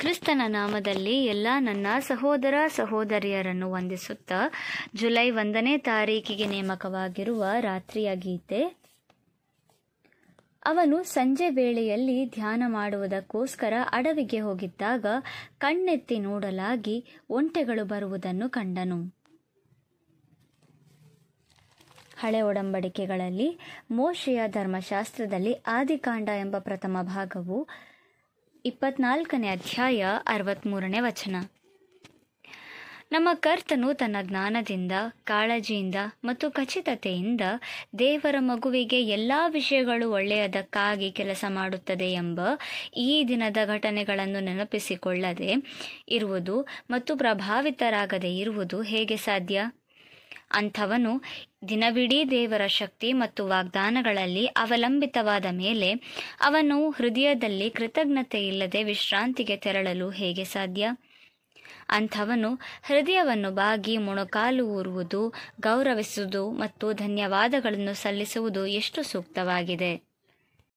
ಕ್ರಿಸ್ತನ ನಾಮದಲ್ಲಿ ಎಲ್ಲ ನನ್ನ ಸಹೋದರ ಸಹೋದರಿಯರನ್ನು ವಂದಿಸುತ್ತಾ ಜುಲೈ ಒಂದನೇ ತಾರೀಕಿಗೆ ನೇಮಕವಾಗಿರುವ ರಾತ್ರಿಯ ಗೀತೆ ಅವನು ಸಂಜೆ ವೇಳೆಯಲ್ಲಿ ಧ್ಯಾನ ಮಾಡುವುದಕ್ಕೋಸ್ಕರ ಅಡವಿಗೆ ಹೋಗಿದ್ದಾಗ ಕಣ್ಣೆತ್ತಿ ನೋಡಲಾಗಿ ಒಂಟೆಗಳು ಬರುವುದನ್ನು ಕಂಡನು ಹಳೆ ಒಡಂಬಡಿಕೆಗಳಲ್ಲಿ ಮೋಶೆಯ ಧರ್ಮಶಾಸ್ತ್ರದಲ್ಲಿ ಆದಿಕಾಂಡ ಎಂಬ ಪ್ರಥಮ ಭಾಗವು ಇಪ್ಪತ್ನಾಲ್ಕನೇ ಅಧ್ಯಾಯ ಅರವತ್ಮೂರನೇ ವಚನ ನಮ್ಮ ಕರ್ತನು ತನ್ನ ಜ್ಞಾನದಿಂದ ಕಾಳಜಿಯಿಂದ ಮತ್ತು ಖಚಿತತೆಯಿಂದ ದೇವರ ಮಗುವಿಗೆ ಎಲ್ಲ ವಿಷಯಗಳು ಒಳ್ಳೆಯದಕ್ಕಾಗಿ ಕೆಲಸ ಮಾಡುತ್ತದೆ ಎಂಬ ಈ ದಿನದ ಘಟನೆಗಳನ್ನು ನೆನಪಿಸಿಕೊಳ್ಳದೆ ಇರುವುದು ಮತ್ತು ಪ್ರಭಾವಿತರಾಗದೇ ಇರುವುದು ಹೇಗೆ ಸಾಧ್ಯ ಅಂಥವನು ದಿನವಿಡೀ ದೇವರ ಶಕ್ತಿ ಮತ್ತು ವಾಗ್ದಾನಗಳಲ್ಲಿ ಅವಲಂಬಿತವಾದ ಮೇಲೆ ಅವನು ಹೃದಯದಲ್ಲಿ ಕೃತಜ್ಞತೆ ಇಲ್ಲದೆ ವಿಶ್ರಾಂತಿಗೆ ತೆರಳಲು ಹೇಗೆ ಸಾಧ್ಯ ಅಂಥವನು ಹೃದಯವನ್ನು ಬಾಗಿ ಮೊಣಕಾಲು ಊರುವುದು ಗೌರವಿಸುವುದು ಮತ್ತು ಧನ್ಯವಾದಗಳನ್ನು ಸಲ್ಲಿಸುವುದು ಎಷ್ಟು ಸೂಕ್ತವಾಗಿದೆ